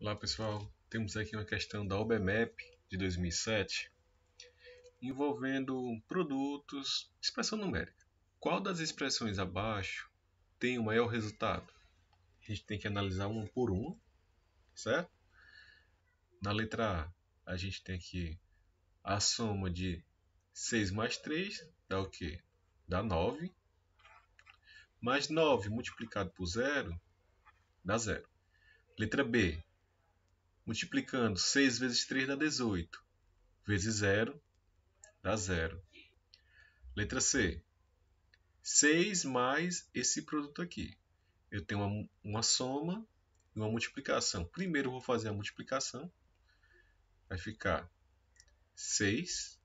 Olá pessoal, temos aqui uma questão da OBMEP de 2007 envolvendo produtos, expressão numérica. Qual das expressões abaixo tem o maior resultado? A gente tem que analisar uma por uma, certo? Na letra A, a gente tem aqui a soma de 6 mais 3 dá o quê? Dá 9. Mais 9 multiplicado por 0 dá 0. Letra B, multiplicando 6 vezes 3 dá 18, vezes 0 dá 0. Letra C. 6 mais esse produto aqui. Eu tenho uma, uma soma e uma multiplicação. Primeiro eu vou fazer a multiplicação. Vai ficar 6.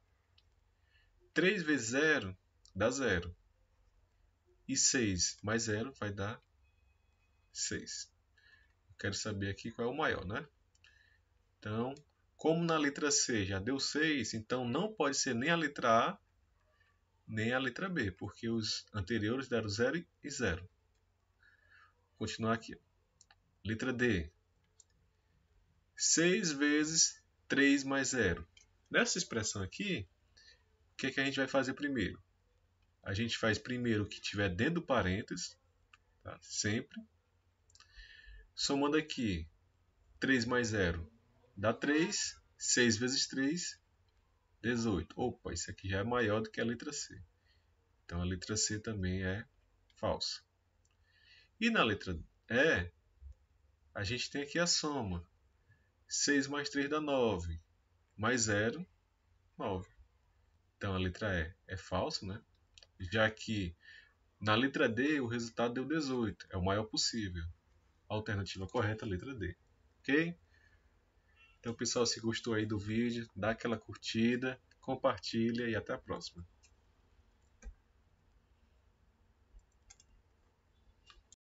3 vezes 0 dá 0. E 6 mais 0 vai dar 6. Quero saber aqui qual é o maior, né? Então, como na letra C já deu 6, então não pode ser nem a letra A, nem a letra B, porque os anteriores deram 0 e 0. Vou continuar aqui. Letra D. 6 vezes 3 mais 0. Nessa expressão aqui, o que, é que a gente vai fazer primeiro? A gente faz primeiro o que tiver dentro do parênteses, tá? sempre. Somando aqui, 3 mais 0, Dá 3. 6 vezes 3, 18. Opa, isso aqui já é maior do que a letra C. Então a letra C também é falsa. E na letra E, a gente tem aqui a soma. 6 mais 3 dá 9. Mais 0, 9. Então a letra E é falsa, né? Já que na letra D o resultado deu 18. É o maior possível. A alternativa correta, letra D. Ok? Então, pessoal, se gostou aí do vídeo, dá aquela curtida, compartilha e até a próxima.